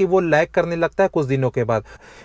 कि वो लैग करने लगता है कुछ दिनों के बाद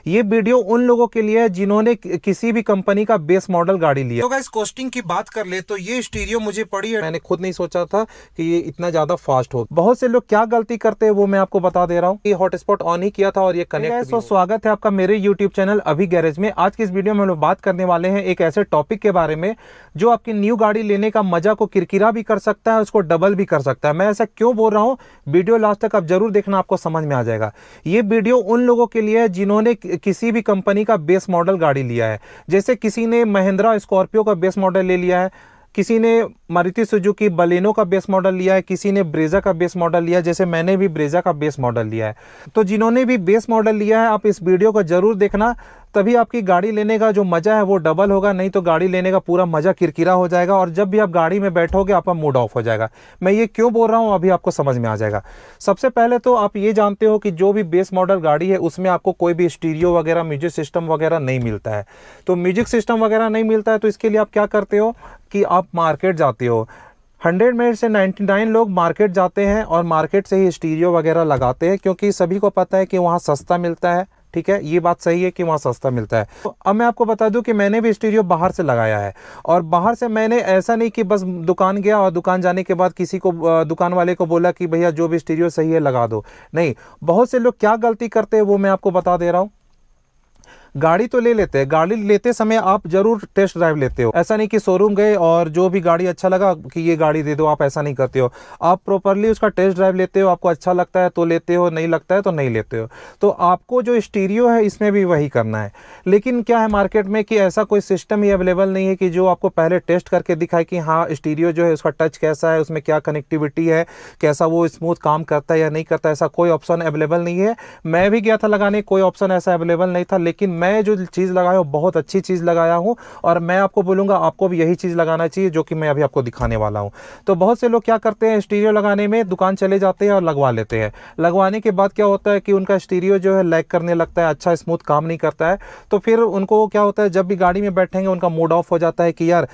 ये वीडियो उन लोगों के लिए है जिन्होंने किसी भी कंपनी का बेस मॉडल गाड़ी लिया तो गाइस कॉस्टिंग की बात कर ले तो ये स्टीरियो मुझे पड़ी है मैंने खुद नहीं सोचा था कि ये इतना ज्यादा फास्ट हो बहुत से लोग क्या गलती करते हैं वो मैं आपको बता दे रहा हूँ हॉटस्पॉट ऑन ही किया था और ये कनेक्ट तो स्वागत है आपका मेरे यूट्यूब चैनल अभी गैरेज में आज की इस वीडियो में लोग बात करने वाले हैं एक ऐसे टॉपिक के बारे में जो आपकी न्यू गाड़ी लेने का मजा को किरकिरा भी कर सकता है उसको डबल भी कर सकता है मैं ऐसा क्यों बोल रहा हूँ वीडियो लास्ट तक आप जरूर देखना आपको समझ में आ जाएगा ये वीडियो उन लोगों के लिए है जिन्होंने किसी भी कंपनी का बेस मॉडल गाड़ी लिया है जैसे किसी ने महिंद्रा स्कॉर्पियो का बेस मॉडल ले लिया है किसी ने मारुति सुजुकी बलेनो का बेस मॉडल लिया है किसी ने ब्रेजा का बेस मॉडल लिया जैसे मैंने भी ब्रेजा का बेस मॉडल लिया है तो जिन्होंने भी बेस मॉडल लिया है आप इस वीडियो को जरूर देखना तभी आपकी गाड़ी लेने का जो मज़ा है वो डबल होगा नहीं तो गाड़ी लेने का पूरा मज़ा किरकिरा हो जाएगा और जब भी आप गाड़ी में बैठोगे आपका मूड ऑफ हो जाएगा मैं ये क्यों बोल रहा हूँ अभी आपको समझ में आ जाएगा सबसे पहले तो आप ये जानते हो कि जो भी बेस मॉडल गाड़ी है उसमें आपको कोई भी स्टीरियो वगैरह म्यूजिक सिस्टम वगैरह नहीं मिलता है तो म्यूजिक सिस्टम वगैरह नहीं मिलता है तो इसके लिए आप क्या करते हो कि आप मार्केट जाते हो हंड्रेड में से नाइन्टी नाइन लोग मार्केट जाते हैं और मार्केट से ही स्टीरियो वगैरह लगाते हैं क्योंकि सभी को पता है कि वहाँ सस्ता मिलता है ठीक है ये बात सही है कि वहाँ सस्ता मिलता है तो अब मैं आपको बता दूँ कि मैंने भी स्टीरियो बाहर से लगाया है और बाहर से मैंने ऐसा नहीं कि बस दुकान गया और दुकान जाने के बाद किसी को दुकान वाले को बोला कि भैया जो भी स्टीरियो सही है लगा दो नहीं बहुत से लोग क्या गलती करते हैं वो मैं आपको बता दे रहा हूँ गाड़ी तो ले लेते हैं गाड़ी लेते समय आप जरूर टेस्ट ड्राइव लेते हो ऐसा नहीं कि शोरूम गए और जो भी गाड़ी अच्छा लगा कि ये गाड़ी दे दो आप ऐसा नहीं करते हो आप प्रॉपरली उसका टेस्ट ड्राइव लेते हो आपको अच्छा लगता है तो लेते हो नहीं लगता है तो नहीं लेते हो तो आपको जो स्टीरियो है इसमें भी वही करना है लेकिन क्या है मार्केट में कि ऐसा कोई सिस्टम ही अवेलेबल नहीं है कि जो आपको पहले टेस्ट करके दिखाए कि हाँ स्टीरियो जो है उसका टच कैसा है उसमें क्या कनेक्टिविटी है कैसा वो स्मूथ काम करता है या नहीं करता ऐसा कोई ऑप्शन अवेलेबल नहीं है मैं भी गया था लगाने कोई ऑप्शन ऐसा अवेलेबल नहीं था लेकिन मैं मैं जो चीज़ लगाया हूँ बहुत अच्छी चीज़ लगाया हूँ और मैं आपको बोलूँगा आपको भी यही चीज़ लगाना चाहिए जो कि मैं अभी आपको दिखाने वाला हूँ तो बहुत से लोग क्या करते हैं स्टीरियो लगाने में दुकान चले जाते हैं और लगवा लेते हैं लगवाने के बाद क्या होता है कि उनका स्टीरियो जो है लैक करने लगता है अच्छा स्मूथ काम नहीं करता है तो फिर उनको क्या होता है जब भी गाड़ी में बैठेंगे उनका मूड ऑफ हो जाता है कि यार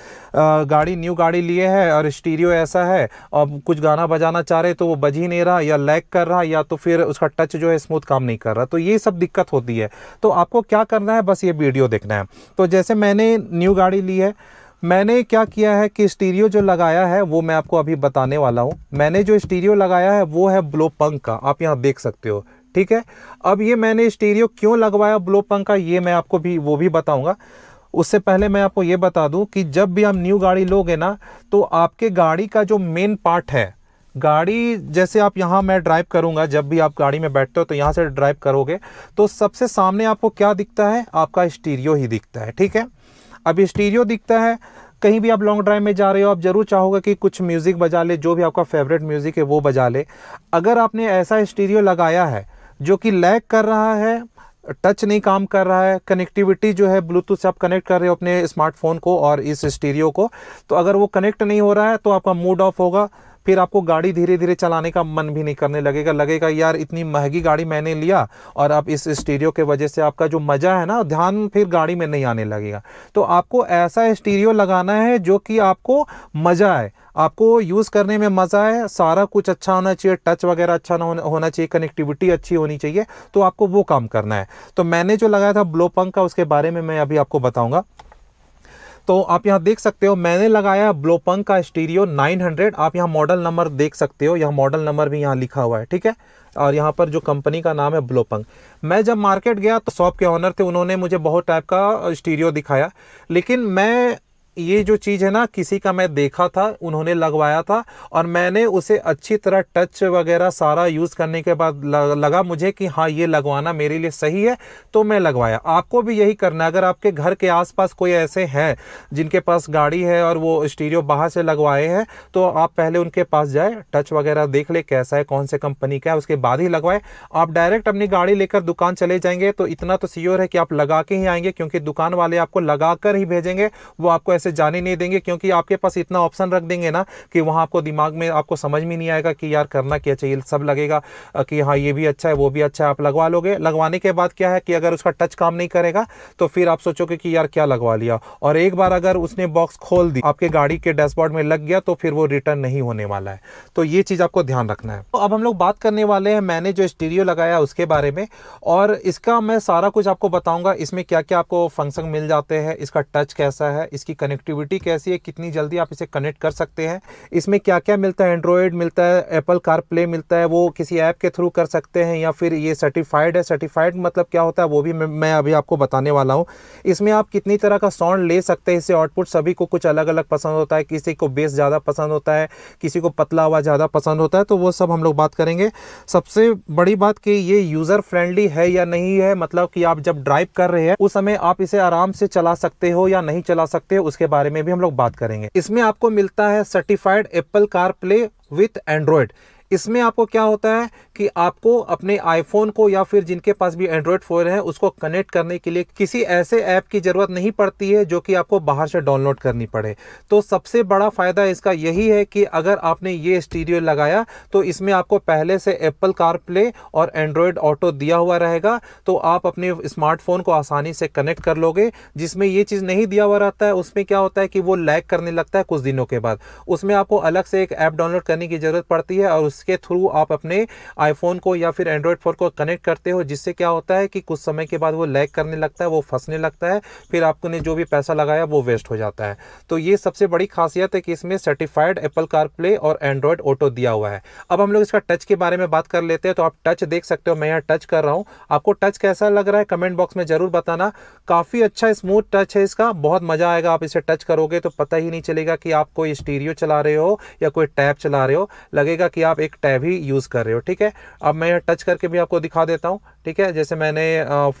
गाड़ी न्यू गाड़ी लिए है और स्टीरियो ऐसा है और कुछ गाना बजाना चाह रहे तो वो बज ही नहीं रहा या लैक कर रहा या तो फिर उसका टच जो है स्मूथ काम नहीं कर रहा तो ये सब दिक्कत होती है तो आपको क्या करना करना है बस ये वीडियो देखना है तो जैसे मैंने न्यू गाड़ी ली है मैंने क्या किया है कि स्टीरियो जो लगाया है वो मैं आपको अभी बताने वाला हूँ मैंने जो स्टीरियो लगाया है वो है ब्लो पंक का आप यहाँ देख सकते हो ठीक है अब ये मैंने स्टीरियो क्यों लगवाया ब्लो पंक का ये मैं आपको भी वो भी बताऊँगा उससे पहले मैं आपको ये बता दूँ कि जब भी हम न्यू गाड़ी लोगे ना तो आपके गाड़ी का जो मेन पार्ट है गाड़ी जैसे आप यहाँ मैं ड्राइव करूँगा जब भी आप गाड़ी में बैठते हो तो यहाँ से ड्राइव करोगे तो सबसे सामने आपको क्या दिखता है आपका स्टीरियो ही दिखता है ठीक है अब स्टीरियो दिखता है कहीं भी आप लॉन्ग ड्राइव में जा रहे हो आप ज़रूर चाहोगे कि कुछ म्यूज़िक बजा ले जो भी आपका फेवरेट म्यूज़िक है वो बजा ले अगर आपने ऐसा स्टीरियो लगाया है जो कि लैग कर रहा है टच नहीं काम कर रहा है कनेक्टिविटी जो है ब्लूटूथ से आप कनेक्ट कर रहे हो अपने स्मार्टफोन को और इस स्टीरियो को तो अगर वो कनेक्ट नहीं हो रहा है तो आपका मूड ऑफ होगा फिर आपको गाड़ी धीरे धीरे चलाने का मन भी नहीं करने लगेगा लगेगा यार इतनी महंगी गाड़ी मैंने लिया और अब इस स्टीरियो के वजह से आपका जो मज़ा है ना ध्यान फिर गाड़ी में नहीं आने लगेगा तो आपको ऐसा स्टीरियो लगाना है जो कि आपको मज़ा आए आपको यूज़ करने में मज़ा है सारा कुछ अच्छा होना चाहिए टच वगैरह अच्छा ना होना चाहिए कनेक्टिविटी अच्छी होनी चाहिए तो आपको वो काम करना है तो मैंने जो लगाया था ब्लो का उसके बारे में मैं अभी आपको बताऊँगा तो आप यहाँ देख सकते हो मैंने लगाया ब्लोपंग का स्टीरियो 900 आप यहाँ मॉडल नंबर देख सकते हो यहाँ मॉडल नंबर भी यहाँ लिखा हुआ है ठीक है और यहाँ पर जो कंपनी का नाम है ब्लोपंग मैं जब मार्केट गया तो शॉप के ऑनर थे उन्होंने मुझे बहुत टाइप का स्टीरियो दिखाया लेकिन मैं ये जो चीज़ है ना किसी का मैं देखा था उन्होंने लगवाया था और मैंने उसे अच्छी तरह टच वगैरह सारा यूज़ करने के बाद लगा मुझे कि हाँ ये लगवाना मेरे लिए सही है तो मैं लगवाया आपको भी यही करना है अगर आपके घर के आसपास कोई ऐसे हैं जिनके पास गाड़ी है और वो स्टीरियो बाहर से लगवाए हैं तो आप पहले उनके पास जाए टच वगैरह देख ले कैसा है कौन से कंपनी का है उसके बाद ही लगवाए आप डायरेक्ट अपनी गाड़ी लेकर दुकान चले जाएंगे तो इतना तो सियोर है कि आप लगा के ही आएंगे क्योंकि दुकान वाले आपको लगा कर ही भेजेंगे वो आपको ऐसे जाने नहीं देंगे क्योंकि आपके पास इतना ऑप्शन रख देंगे ना कि वहाँ आपको दिमाग में आपको समझ में नहीं आएगा कि यार करना क्या चाहिए सब लगेगा कि हाँ ये भी अच्छा है वो भी अच्छा है आप लगवा लोगे लगवाने के बाद क्या है कि अगर उसका टच काम नहीं करेगा तो फिर आप सोचोगे कि यार क्या लगवा लिया और एक बार अगर उसने बॉक्स खोल दी आपके गाड़ी के डैशबोर्ड में लग गया तो फिर वो रिटर्न नहीं होने वाला है तो ये चीज़ आपको ध्यान रखना है तो अब हम लोग बात करने वाले हैं मैंने जो स्टीरियो लगाया उसके बारे में और इसका मैं सारा कुछ आपको बताऊंगा इसमें क्या क्या आपको फंक्शन मिल जाते हैं इसका टच कैसा है इसकी कनेक्ट कनेक्टिविटी कैसी है कितनी जल्दी आप इसे कनेक्ट कर सकते हैं इसमें क्या क्या मिलता है एंड्रॉयड मिलता है एप्पल कार प्ले मिलता है वो किसी ऐप के थ्रू कर सकते हैं या फिर ये सर्टिफाइड है सर्टिफाइड मतलब क्या होता है वो भी मैं अभी आपको बताने वाला हूँ इसमें आप कितनी तरह का साउंड ले सकते हैं इसे आउटपुट सभी को कुछ अलग अलग पसंद होता है किसी को बेस ज़्यादा पसंद होता है किसी को पतला हुआ ज़्यादा पसंद होता है तो वो सब हम लोग बात करेंगे सबसे बड़ी बात कि ये यूज़र फ्रेंडली है या नहीं है मतलब कि आप जब ड्राइव कर रहे हैं उस समय आप इसे आराम से चला सकते हो या नहीं चला सकते हो उसके इसके बारे में भी हम लोग बात करेंगे इसमें आपको मिलता है certified Apple CarPlay with Android इसमें आपको क्या होता है कि आपको अपने आईफोन को या फिर जिनके पास भी एंड्रॉयड फोन है उसको कनेक्ट करने के लिए किसी ऐसे ऐप की ज़रूरत नहीं पड़ती है जो कि आपको बाहर से डाउनलोड करनी पड़े तो सबसे बड़ा फ़ायदा इसका यही है कि अगर आपने ये स्टीरियो लगाया तो इसमें आपको पहले से एप्पल कार प्ले और एंड्रॉयड ऑटो दिया हुआ रहेगा तो आप अपने स्मार्टफोन को आसानी से कनेक्ट कर लोगे जिसमें ये चीज़ नहीं दिया हुआ रहता है उसमें क्या होता है कि वो लैग करने लगता है कुछ दिनों के बाद उसमें आपको अलग से एक ऐप डाउनलोड करने की ज़रूरत पड़ती है और उस जिसके थ्रू आप अपने आईफोन को या फिर एंड्रॉयड फोन को कनेक्ट करते हो जिससे क्या होता है कि कुछ समय के बाद वो लैग करने लगता है वो फंसने लगता है फिर आपने जो भी पैसा लगाया वो वेस्ट हो जाता है तो ये सबसे बड़ी खासियत है कि इसमें सर्टिफाइड एप्पल कारप्ले और एंड्रॉयड ऑटो दिया हुआ है अब हम लोग इसका टच के बारे में बात कर लेते हैं तो आप टच देख सकते हो मैं यहाँ टच कर रहा हूँ आपको टच कैसा लग रहा है कमेंट बॉक्स में ज़रूर बताना काफ़ी अच्छा स्मूथ टच है इसका बहुत मज़ा आएगा आप इसे टच करोगे तो पता ही नहीं चलेगा कि आप कोई स्टीरियो चला रहे हो या कोई टैप चला रहे हो लगेगा कि आप एक एक टैब ही यूज़ कर रहे हो ठीक है अब मैं टच करके भी आपको दिखा देता हूँ ठीक है जैसे मैंने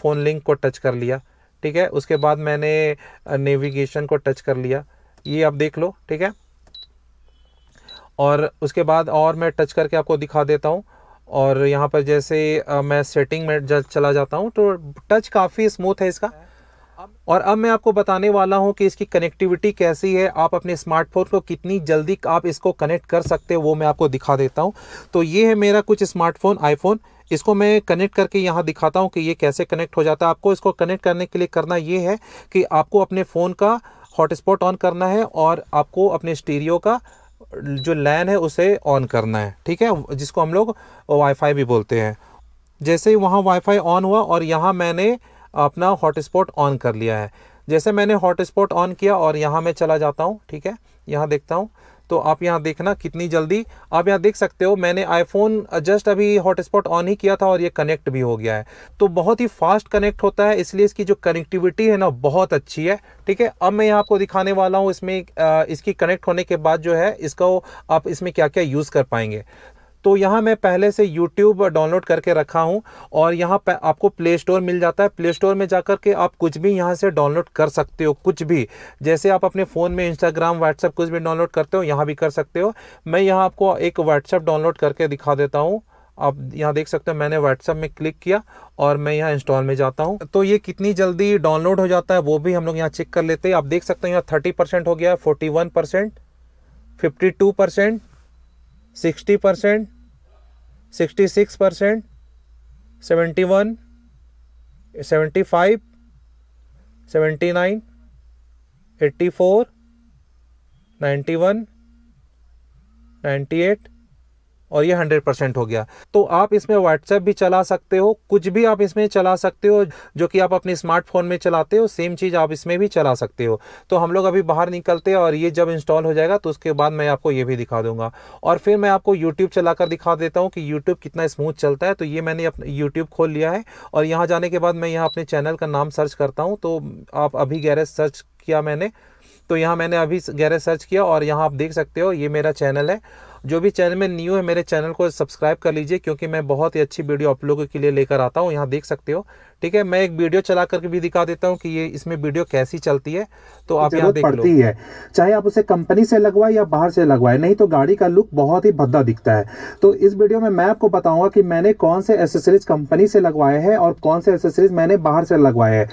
फ़ोन लिंक को टच कर लिया ठीक है उसके बाद मैंने नेविगेशन को टच कर लिया ये आप देख लो ठीक है और उसके बाद और मैं टच करके आपको दिखा देता हूँ और यहाँ पर जैसे मैं सेटिंग में चला जाता हूँ तो टच काफ़ी स्मूथ है इसका और अब मैं आपको बताने वाला हूं कि इसकी कनेक्टिविटी कैसी है आप अपने स्मार्टफोन को कितनी जल्दी आप इसको कनेक्ट कर सकते हैं वो मैं आपको दिखा देता हूं तो ये है मेरा कुछ स्मार्टफोन आईफोन इसको मैं कनेक्ट करके यहाँ दिखाता हूँ कि ये कैसे कनेक्ट हो जाता है आपको इसको कनेक्ट करने के लिए करना ये है कि आपको अपने फ़ोन का हॉटस्पॉट ऑन करना है और आपको अपने स्टीरियो का जो लैन है उसे ऑन करना है ठीक है जिसको हम लोग वाईफाई भी बोलते हैं जैसे ही वहाँ वाईफाई ऑन हुआ और यहाँ मैंने अपना हॉटस्पॉट ऑन कर लिया है जैसे मैंने हॉटस्पॉट ऑन किया और यहाँ मैं चला जाता हूँ ठीक है यहाँ देखता हूँ तो आप यहाँ देखना कितनी जल्दी आप यहाँ देख सकते हो मैंने आईफोन जस्ट अभी हॉटस्पॉट ऑन ही किया था और ये कनेक्ट भी हो गया है तो बहुत ही फास्ट कनेक्ट होता है इसलिए इसकी जो कनेक्टिविटी है ना बहुत अच्छी है ठीक है अब मैं यहाँ आपको दिखाने वाला हूँ इसमें इसकी कनेक्ट होने के बाद जो है इसका आप इसमें क्या क्या यूज़ कर पाएंगे तो यहाँ मैं पहले से यूट्यूब डाउनलोड करके रखा हूँ और यहाँ आपको प्ले स्टोर मिल जाता है प्ले स्टोर में जाकर के आप कुछ भी यहाँ से डाउनलोड कर सकते हो कुछ भी जैसे आप अपने फ़ोन में इंस्टाग्राम व्हाट्सअप कुछ भी डाउनलोड करते हो यहाँ भी कर सकते हो मैं यहाँ आपको एक व्हाट्सअप डाउनलोड करके दिखा देता हूँ आप यहाँ देख सकते हो मैंने व्हाट्सअप में क्लिक किया और मैं यहाँ इंस्टॉल में जाता हूँ तो ये कितनी जल्दी डाउनलोड हो जाता है वो भी हम लोग यहाँ चेक कर लेते हैं आप देख सकते हो यहाँ थर्टी परसेंट हो गया forty one percent fifty two percent sixty percent sixty six percent seventy one seventy five seventy nine eighty four ninety one ninety eight और ये 100 परसेंट हो गया तो आप इसमें व्हाट्सएप भी चला सकते हो कुछ भी आप इसमें चला सकते हो जो कि आप अपने स्मार्टफोन में चलाते हो सेम चीज़ आप इसमें भी चला सकते हो तो हम लोग अभी बाहर निकलते हैं और ये जब इंस्टॉल हो जाएगा तो उसके बाद मैं आपको ये भी दिखा दूंगा और फिर मैं आपको यूट्यूब चला कर दिखा देता हूँ कि यूट्यूब कितना स्मूथ चलता है तो ये मैंने अपने यूट्यूब खोल लिया है और यहाँ जाने के बाद मैं यहाँ अपने चैनल का नाम सर्च करता हूँ तो आप अभी गैरेज सर्च किया मैंने तो यहाँ मैंने अभी गैरेज सर्च किया और यहाँ आप देख सकते हो ये मेरा चैनल है जो भी चैनल में न्यू है मेरे चैनल को सब्सक्राइब कर लीजिए क्योंकि मैं बहुत ही अच्छी वीडियो आप लोगों के लिए लेकर आता हूँ यहाँ देख सकते हो ठीक है मैं एक वीडियो चला करके भी दिखा देता हूँ कि ये इसमें वीडियो कैसी चलती है तो आप यहाँ देख पड़ती है चाहे आप उसे कंपनी से लगवाए या बाहर से लगवाए नहीं तो गाड़ी का लुक बहुत ही भद्दा दिखता है तो इस वीडियो में मैं आपको बताऊंगा कि मैंने कौन से एसेसरीज कंपनी से लगवाए हैं और कौन से एसेसरीज मैंने बाहर से लगवाए हैं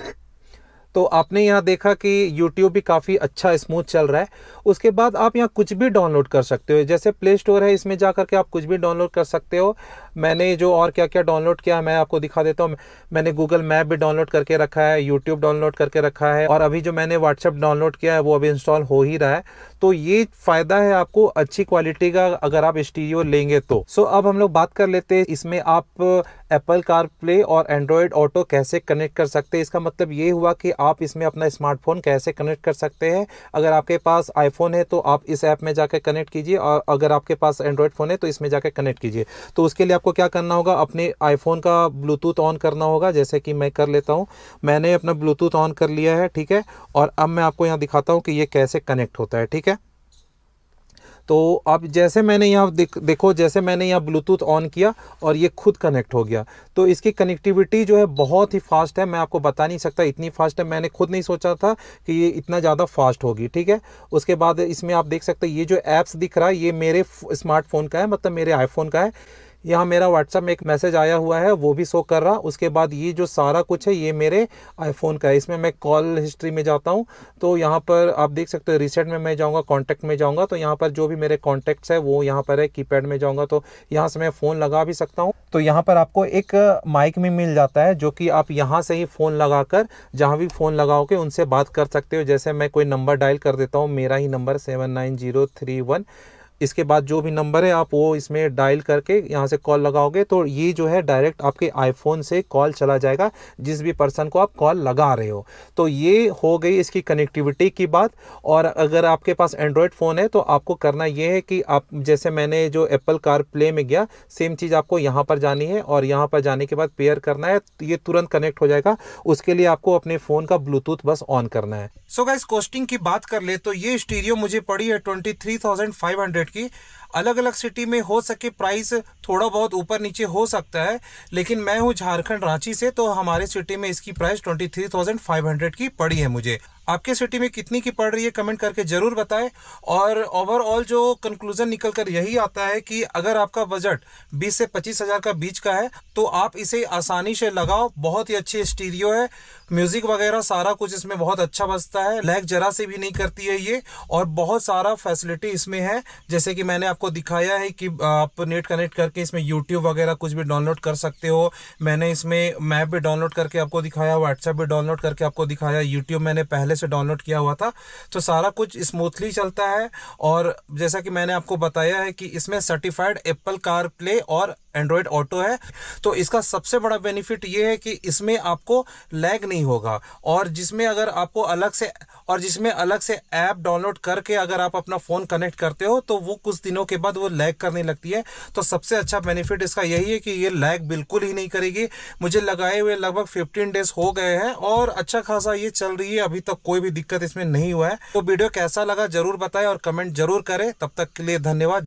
तो आपने यहाँ देखा कि यूट्यूब भी काफ़ी अच्छा स्मूथ चल रहा है उसके बाद आप यहाँ कुछ भी डाउनलोड कर सकते हो जैसे प्ले स्टोर है इसमें जा करके आप कुछ भी डाउनलोड कर सकते हो मैंने जो और क्या क्या डाउनलोड किया मैं आपको दिखा देता हूँ मैंने गूगल मैप भी डाउनलोड करके रखा है यूट्यूब डाउनलोड करके रखा है और अभी जो मैंने व्हाट्सअप डाउनलोड किया है वो अभी इंस्टॉल हो ही रहा है तो ये फ़ायदा है आपको अच्छी क्वालिटी का अगर आप स्टीरियो लेंगे तो सो अब हम लोग बात कर लेते हैं इसमें आप एप्पल कार प्ले और एंड्रॉयड ऑटो कैसे कनेक्ट कर सकते हैं इसका मतलब ये हुआ कि आप इसमें अपना स्मार्टफोन कैसे कनेक्ट कर सकते हैं अगर आपके पास आईफोन है तो आप इस ऐप में जाकर कनेक्ट कीजिए और अगर आपके पास एंड्रॉयड फ़ोन है तो इसमें जाकर कनेक्ट कीजिए तो उसके लिए आपको क्या करना होगा अपने आईफोन का ब्लूटूथ ऑन करना होगा जैसे कि मैं कर लेता हूँ मैंने अपना ब्लूटूथ ऑन कर लिया है ठीक है और अब मैं आपको यहाँ दिखाता हूँ कि ये कैसे कनेक्ट होता है ठीक है तो अब जैसे मैंने यहाँ देखो जैसे मैंने यहाँ ब्लूटूथ ऑन किया और ये खुद कनेक्ट हो गया तो इसकी कनेक्टिविटी जो है बहुत ही फास्ट है मैं आपको बता नहीं सकता इतनी फास्ट है मैंने खुद नहीं सोचा था कि ये इतना ज़्यादा फास्ट होगी ठीक है उसके बाद इसमें आप देख सकते हैं ये जो ऐप्स दिख रहा है ये मेरे स्मार्टफोन का है मतलब मेरे आईफोन का है यहाँ मेरा व्हाट्सअप में एक मैसेज आया हुआ है वो भी शो कर रहा उसके बाद ये जो सारा कुछ है ये मेरे आईफोन का है इसमें मैं कॉल हिस्ट्री में जाता हूँ तो यहाँ पर आप देख सकते हो रिसेंट में मैं जाऊँगा कॉन्टैक्ट में जाऊँगा तो यहाँ पर जो भी मेरे कॉन्टैक्ट्स है वो यहाँ पर है कीपैड में जाऊँगा तो यहाँ से मैं फ़ोन लगा भी सकता हूँ तो यहाँ पर आपको एक माइक में मिल जाता है जो कि आप यहाँ से ही फ़ोन लगा कर जहाँ भी फ़ोन लगाओगे उनसे बात कर सकते हो जैसे मैं कोई नंबर डायल कर देता हूँ मेरा ही number seven nine zero three one इसके बाद जो भी नंबर है आप वो इसमें डायल करके यहाँ से कॉल लगाओगे तो ये जो है डायरेक्ट आपके आईफोन से कॉल चला जाएगा जिस भी पर्सन को आप कॉल लगा रहे हो तो ये हो गई इसकी कनेक्टिविटी की बात और अगर आपके पास एंड्रॉयड फ़ोन है तो आपको करना ये है कि आप जैसे मैंने जो एप्पल कार प्ले में गया सेम चीज़ आपको यहाँ पर जानी है और यहाँ पर जाने के बाद पेयर करना है तो ये तुरंत कनेक्ट हो जाएगा उसके लिए आपको अपने फ़ोन का ब्लूटूथ बस ऑन करना है सो so गाइज कॉस्टिंग की बात कर ले तो ये स्टीरियो मुझे पड़ी है twenty three thousand five hundred कैरेट की अलग अलग सिटी में हो सके प्राइस थोड़ा बहुत ऊपर नीचे हो सकता है लेकिन मैं हूँ झारखंड रांची से तो हमारे सिटी में इसकी price twenty three thousand five hundred की पड़ी है मुझे आपके सिटी में कितनी की पड़ रही है कमेंट करके ज़रूर बताएं और ओवरऑल जो कंक्लूज़न निकल कर यही आता है कि अगर आपका बजट बीस से पच्चीस हज़ार का बीच का है तो आप इसे आसानी से लगाओ बहुत ही अच्छी स्टीरियो है म्यूज़िक वगैरह सारा कुछ इसमें बहुत अच्छा बजता है लैग जरा से भी नहीं करती है ये और बहुत सारा फैसिलिटी इसमें है जैसे कि मैंने आपको दिखाया है कि आप नेट कनेक्ट करके इसमें यूट्यूब वगैरह कुछ भी डाउनलोड कर सकते हो मैंने इसमें मैप भी डाउनलोड करके आपको दिखाया व्हाट्सएप भी डाउनलोड करके आपको दिखाया यूट्यूब मैंने पहले से डाउनलोड किया हुआ था तो सारा कुछ स्मूथली चलता है और जैसा कि मैंने आपको बताया है कि इसमें सर्टिफाइड एप्पल कार प्ले और एंड्रॉयड ऑटो है तो इसका सबसे बड़ा बेनिफिट ये है कि इसमें आपको लैग नहीं होगा और जिसमें अगर आपको अलग से और जिसमें अलग से ऐप डाउनलोड करके अगर आप अपना फ़ोन कनेक्ट करते हो तो वो कुछ दिनों के बाद वो लैग करने लगती है तो सबसे अच्छा बेनिफिट इसका यही है कि ये लैग बिल्कुल ही नहीं करेगी मुझे लगाए हुए लगभग फिफ्टीन डेज हो गए हैं और अच्छा खासा ये चल रही है अभी तक कोई भी दिक्कत इसमें नहीं हुआ है तो वीडियो कैसा लगा जरूर बताएं और कमेंट जरूर करें तब तक के लिए धन्यवाद